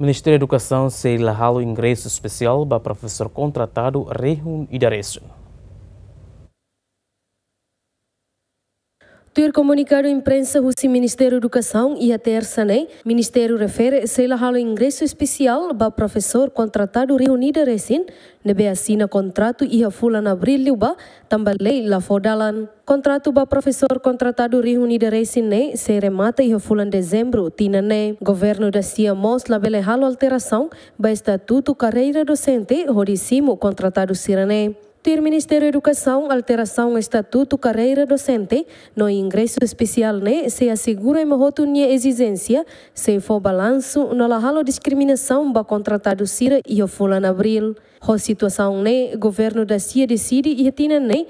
O Ministério da Educação se lá o ingresso especial para professor contratado Rehun Idaresun. Ter comunicado à imprensa o Ministério da Educação e até Sanei, Ministério refere se lá o ingresso especial para professor contratado reunida recém, nebe assina contrato e a fula na abril liuba, também lei lafodalan. fodalan. Contrato para professor contratado reunida recém ne, se remata e a fula em dezembro, tina ne. Governo da CIA Mons lá bele halo alteração, ba estatuto carreira docente, rodicimo contratado sirane. Ter Ministério da Educação alteração estatuto carreira docente no ingresso especial né se assegura em roto nie exigência se for balanço no lahalo discriminação ba contratado sira e o fulano abril. Ho situação né governo da CIA decide e tina né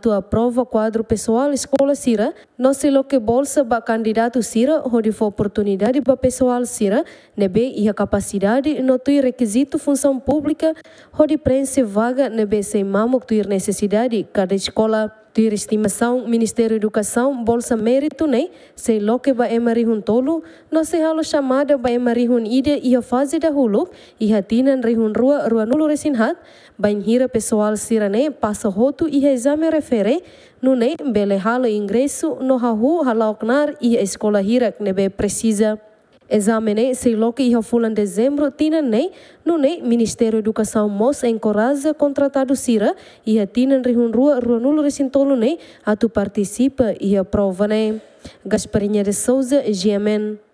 tua prova quadro pessoal escola sira no se lo que bolsa ba candidato sira ho de oportunidade ba pessoal sira nebe e a capacidade no tui requisito função pública ho de prensa vaga nebe sem mamo Pernambuco ir nessa cidade, cada escola ter estimação, Ministério da Educação, Bolsa Mérito, né? Sei e loke que emari hun tolo, não sei halo chamada emari hun ide e a fase da huluk, e hatinan rihun rua, rua nulo resinhat, bain hira pessoal sirane, passa roto e exame refere, no ne, bele halo ingresso, no hahu, halaoknar e a escola hira knebe nebe precisa que Siloki ho fulan dezembro tina nei no nei Ministério Educação Mos encoraja contratado sira e a tina rihun rua ruanulo resintolo nem a tu participa e a prova Gasparinha de Souza, GMN.